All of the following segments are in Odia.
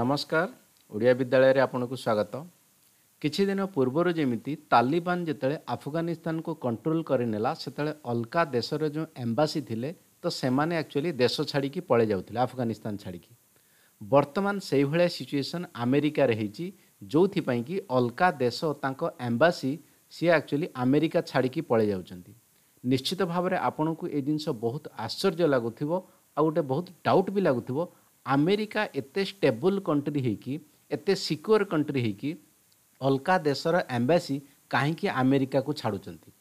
ନମସ୍କାର ଓଡ଼ିଆ ବିଦ୍ୟାଳୟରେ ଆପଣଙ୍କୁ ସ୍ୱାଗତ କିଛିଦିନ ପୂର୍ବରୁ ଯେମିତି ତାଲିବାନ ଯେତେବେଳେ ଆଫଗାନିସ୍ତାନକୁ କଣ୍ଟ୍ରୋଲ କରିନେଲା ସେତେବେଳେ ଅଲଗା ଦେଶର ଯେଉଁ ଏମ୍ବାସି ଥିଲେ ତ ସେମାନେ ଆକ୍ଚୁଆଲି ଦେଶ ଛାଡ଼ିକି ପଳାଇ ଯାଉଥିଲେ ଆଫଗାନିସ୍ତାନ ଛାଡ଼ିକି ବର୍ତ୍ତମାନ ସେଇଭଳିଆ ସିଚୁଏସନ୍ ଆମେରିକାରେ ହେଇଛି ଯେଉଁଥିପାଇଁ କି ଅଲଗା ଦେଶ ତାଙ୍କ ଏମ୍ବାସି ସିଏ ଆକ୍ଚୁଆଲି ଆମେରିକା ଛାଡ଼ିକି ପଳାଇ ଯାଉଛନ୍ତି ନିଶ୍ଚିତ ଭାବରେ ଆପଣଙ୍କୁ ଏ ଜିନିଷ ବହୁତ ଆଶ୍ଚର୍ଯ୍ୟ ଲାଗୁଥିବ ଆଉ ଗୋଟେ ବହୁତ ଡାଉଟ୍ ବି ଲାଗୁଥିବ ଆମେରିକା ଏତେ ଷ୍ଟେବୁଲ୍ କଣ୍ଟ୍ରି ହୋଇକି ଏତେ ସିକ୍ୟୁର କଣ୍ଟ୍ରି ହୋଇକି ଅଲଗା ଦେଶର ଏମ୍ବାସି କାହିଁକି ଆମେରିକାକୁ ଛାଡ଼ୁଛନ୍ତି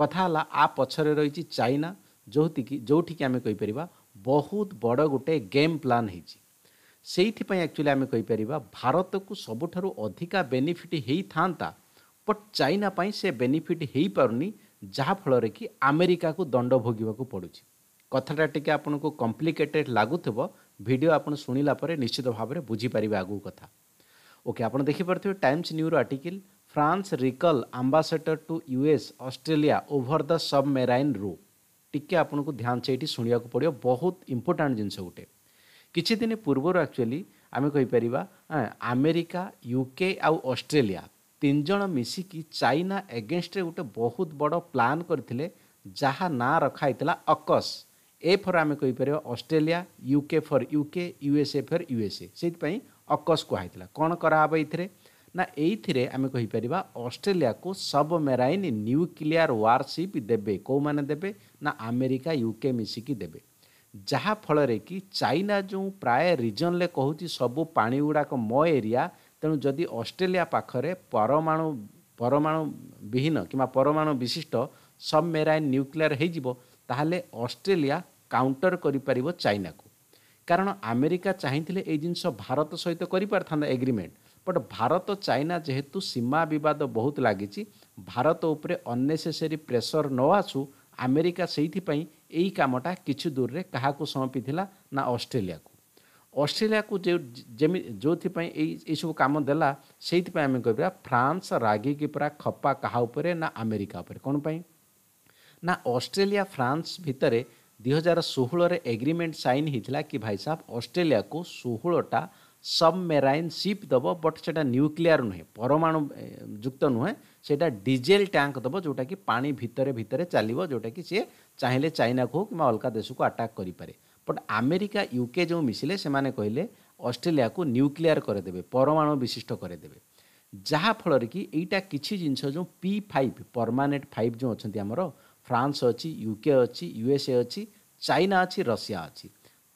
କଥା ହେଲା ଆ ପଛରେ ରହିଛି ଚାଇନା ଯେଉଁଠିକି ଯେଉଁଠିକି ଆମେ କହିପାରିବା ବହୁତ ବଡ଼ ଗୋଟେ ଗେମ୍ ପ୍ଲାନ୍ ହେଇଛି ସେଇଥିପାଇଁ ଆକ୍ଚୁଆଲି ଆମେ କହିପାରିବା ଭାରତକୁ ସବୁଠାରୁ ଅଧିକା ବେନିଫିଟ୍ ହୋଇଥାନ୍ତା ବଟ୍ ଚାଇନା ପାଇଁ ସେ ବେନିଫିଟ୍ ହେଇପାରୁନି ଯାହାଫଳରେ କି ଆମେରିକାକୁ ଦଣ୍ଡ ଭୋଗିବାକୁ ପଡ଼ୁଛି କଥାଟା ଟିକେ ଆପଣଙ୍କୁ କମ୍ପ୍ଲିକେଟେଡ଼୍ ଲାଗୁଥିବ ଭିଡ଼ିଓ ଆପଣ ଶୁଣିଲା ପରେ ନିଶ୍ଚିତ ଭାବରେ ବୁଝିପାରିବେ ଆଗକୁ କଥା ଓକେ ଆପଣ ଦେଖିପାରୁଥିବେ ଟାଇମ୍ସ ନ୍ୟୁର article France recall ambassador to US Australia over the submarine ରୁ ଟିକେ ଆପଣଙ୍କୁ ଧ୍ୟାନ ସେ ଏଠି ଶୁଣିବାକୁ ପଡ଼ିବ ବହୁତ ଇମ୍ପୋର୍ଟାଣ୍ଟ ଜିନିଷ ଗୋଟେ କିଛି ଦିନ ପୂର୍ବରୁ ଆକ୍ଚୁଆଲି ଆମେ କହିପାରିବା ଆମେରିକା ୟୁକେ ଆଉ ଅଷ୍ଟ୍ରେଲିଆ ତିନି ଜଣ ମିଶିକି ଚାଇନା ଏଗେନଷ୍ଟରେ ଗୋଟେ ବହୁତ ବଡ଼ ପ୍ଲାନ୍ କରିଥିଲେ ଯାହା ନାଁ ରଖା ହେଇଥିଲା ଅକସ୍ ଏ ଫର୍ ଆମେ କହିପାରିବା Australia UK for UK USA for USA ସେଇଥିପାଇଁ ଅକସ୍ କୁହାହେଇଥିଲା କ'ଣ କରାହେବ ଏଇଥିରେ ନା ଏଇଥିରେ ଆମେ କହିପାରିବା ଅଷ୍ଟ୍ରେଲିଆକୁ ସବ୍ ମେରାଇନ୍ ନ୍ୟୁକ୍ଲିଆର୍ ୱାର୍ସିପ୍ ଦେବେ କେଉଁମାନେ ଦେବେ ନା ଆମେରିକା ୟୁକେ ମିଶିକି ଦେବେ ଯାହାଫଳରେ କି ଚାଇନା ଯେଉଁ ପ୍ରାୟ ରିଜନ୍ରେ କହୁଛି ସବୁ ପାଣିଗୁଡ଼ାକ ମୋ ଏରିଆ ତେଣୁ ଯଦି ଅଷ୍ଟ୍ରେଲିଆ ପାଖରେ ପରମାଣୁ ପରମାଣୁ ବିହୀନ କିମ୍ବା ପରମାଣୁ ବିଶିଷ୍ଟ ସବ୍ ମେରାଇନ୍ ନ୍ୟୁକ୍ଲିଆର୍ ହେଇଯିବ ତାହେଲେ ଅଷ୍ଟ୍ରେଲିଆ କାଉଣ୍ଟର କରିପାରିବ ଚାଇନାକୁ କାରଣ ଆମେରିକା ଚାହିଁଥିଲେ ଏଇ ଜିନିଷ ଭାରତ ସହିତ କରିପାରିଥାନ୍ତା ଏଗ୍ରିମେଣ୍ଟ ବଟ୍ ଭାରତ ଚାଇନା ଯେହେତୁ ସୀମା ବିବାଦ ବହୁତ ଲାଗିଛି ଭାରତ ଉପରେ ଅନ୍ନେସେସରୀ ପ୍ରେସର୍ ନ ଆସୁ ଆମେରିକା ସେଇଥିପାଇଁ ଏଇ କାମଟା କିଛି ଦୂରରେ କାହାକୁ ସମପିଥିଲା ନା ଅଷ୍ଟ୍ରେଲିଆକୁ ଅଷ୍ଟ୍ରେଲିଆକୁ ଯେଉଁ ଯେଉଁଥିପାଇଁ ଏଇ ଏଇସବୁ କାମ ଦେଲା ସେଇଥିପାଇଁ ଆମେ କହିବା ଫ୍ରାନ୍ସ ରାଗିକି ପୁରା ଖପା କାହା ଉପରେ ନା ଆମେରିକା ଉପରେ କ'ଣ ପାଇଁ ନା ଅଷ୍ଟ୍ରେଲିଆ ଫ୍ରାନ୍ସ ଭିତରେ ଦୁଇ ହଜାର ଷୋହଳରେ ଏଗ୍ରିମେଣ୍ଟ ସାଇନ୍ ହେଇଥିଲା କି ଭାଇ ସାହେବ ଅଷ୍ଟ୍ରେଲିଆକୁ ଷୋହଳଟା ସବମେରାଇନ୍ ସିପ୍ ଦେବ ବଟ୍ ସେଇଟା ନ୍ୟୁକ୍ଲିୟର ନୁହେଁ ପରମାଣୁ ଯୁକ୍ତ ନୁହେଁ ସେଇଟା ଡିଜେଲ ଟ୍ୟାଙ୍କ ଦେବ ଯେଉଁଟାକି ପାଣି ଭିତରେ ଭିତରେ ଚାଲିବ ଯେଉଁଟାକି ସିଏ ଚାହିଁଲେ ଚାଇନାକୁ ହଉ କିମ୍ବା ଅଲଗା ଦେଶକୁ ଆଟାକ୍ କରିପାରେ ବଟ୍ ଆମେରିକା ୟୁକେ ଯେଉଁ ମିଶିଲେ ସେମାନେ କହିଲେ ଅଷ୍ଟ୍ରେଲିଆକୁ ନ୍ୟୁକ୍ଲିୟର କରିଦେବେ ପରମାଣୁ ବିଶିଷ୍ଟ କରିଦେବେ ଯାହାଫଳରେ କି ଏଇଟା କିଛି ଜିନିଷ ଯେଉଁ ପି ଫାଇଭ୍ ପରମାନେଣ୍ଟ ଫାଇଭ୍ ଯେଉଁ ଅଛନ୍ତି ଆମର ଫ୍ରାନ୍ସ ଅଛି ୟୁକେ ଅଛି ୟୁଏସ୍ଏ ଅଛି ଚାଇନା ଅଛି ରଷିଆ ଅଛି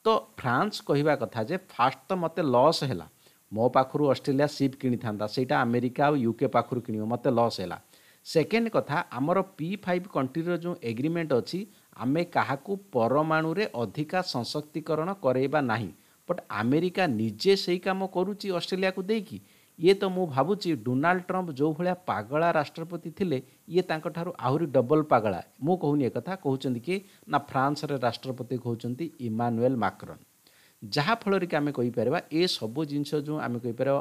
ତ ଫ୍ରାନ୍ସ କହିବା କଥା ଯେ ଫାଷ୍ଟ ତ ମୋତେ ଲସ୍ ହେଲା ମୋ ପାଖରୁ ଅଷ୍ଟ୍ରେଲିଆ ସିପ୍ କିଣିଥାନ୍ତା ସେଇଟା ଆମେରିକା ଆଉ ୟୁକେ ପାଖରୁ କିଣିବ ମୋତେ ଲସ୍ ହେଲା ସେକେଣ୍ଡ କଥା ଆମର ପି ଫାଇଭ୍ କଣ୍ଟ୍ରିର ଯେଉଁ ଏଗ୍ରିମେଣ୍ଟ ଅଛି ଆମେ କାହାକୁ ପରମାଣୁରେ ଅଧିକା ସଶକ୍ତିକରଣ କରାଇବା ନାହିଁ ବଟ୍ ଆମେରିକା ନିଜେ ସେଇ କାମ କରୁଛି ଅଷ୍ଟ୍ରେଲିଆକୁ ଦେଇକି ଇଏ ତ ମୁଁ ଭାବୁଛି ଡୋନାଲ୍ଡ ଟ୍ରମ୍ପ ଯେଉଁ ଭଳିଆ ପାଗଳା ରାଷ୍ଟ୍ରପତି ଥିଲେ ଇଏ ତାଙ୍କଠାରୁ ଆହୁରି ଡବଲ୍ ପାଗଳା ମୁଁ କହୁନି ଏକଥା କହୁଛନ୍ତି କି ନା ଫ୍ରାନ୍ସରେ ରାଷ୍ଟ୍ରପତି କହୁଛନ୍ତି ଇମାନୁଏଲ୍ ମାକ୍ରନ୍ ଯାହାଫଳରେ କି ଆମେ କହିପାରିବା ଏସବୁ ଜିନିଷ ଯେଉଁ ଆମେ କହିପାରିବା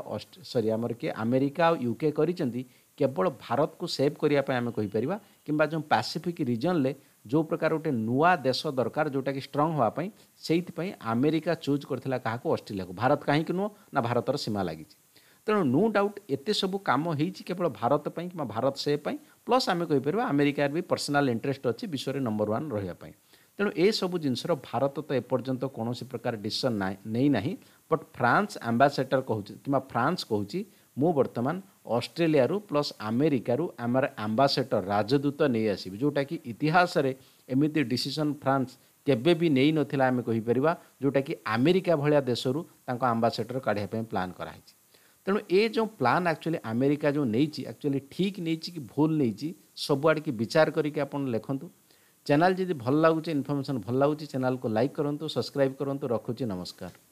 ସରି ଆମର କିଏ ଆମେରିକା ଆଉ ୟୁକେ କରିଛନ୍ତି କେବଳ ଭାରତକୁ ସେଭ୍ କରିବା ପାଇଁ ଆମେ କହିପାରିବା କିମ୍ବା ଯେଉଁ ପାସିଫିକ୍ ରିଜନ୍ରେ ଯେଉଁ ପ୍ରକାର ଗୋଟେ ନୂଆ ଦେଶ ଦରକାର ଯେଉଁଟାକି ଷ୍ଟ୍ରଙ୍ଗ ହେବା ପାଇଁ ସେଇଥିପାଇଁ ଆମେରିକା ଚୁଜ୍ କରିଥିଲା କାହାକୁ ଅଷ୍ଟ୍ରେଲିଆକୁ ଭାରତ କାହିଁକି ନୁହଁ ନା ଭାରତର ସୀମା ଲାଗିଛି तेणु नो डाउट एत सब कम हो केवल भारतप कि भारत से प्लस आम कहीपर आमेरिकार भी पर्सनाल इंटरेस्ट अच्छी विश्व में नंबर व्वान रहा तेणु ये सब जिनस भारत तो एपर्तंत कौन प्रकार डिशन नहीं बट फ्रांस आंबासेडर कह कि फ्रांस कहूँ मु बर्तमान अस्ट्रेलिया प्लस आमेरिकार आम आम्बासेडर राजदूत नहीं आसबि जोटा कि इतिहास एमती डसीसन फ्रांस केवे भी नहीं ना आम कहीपर जोटा कि आमेरिका भाया देशर आंबासेडर काढ़ाई प्लां कराई तेणु ये जो प्लान एक्चुअली आमेरिका जो नहीं एक्चुअली ठीक नहीं भूल नहीं सबुआड़ी विचार करके आपतु चेल जी भल लगुच इनफर्मेसन भल लगुच चेल को लाइक करूँ सब्सक्राइब करूँ रखुच्छी नमस्कार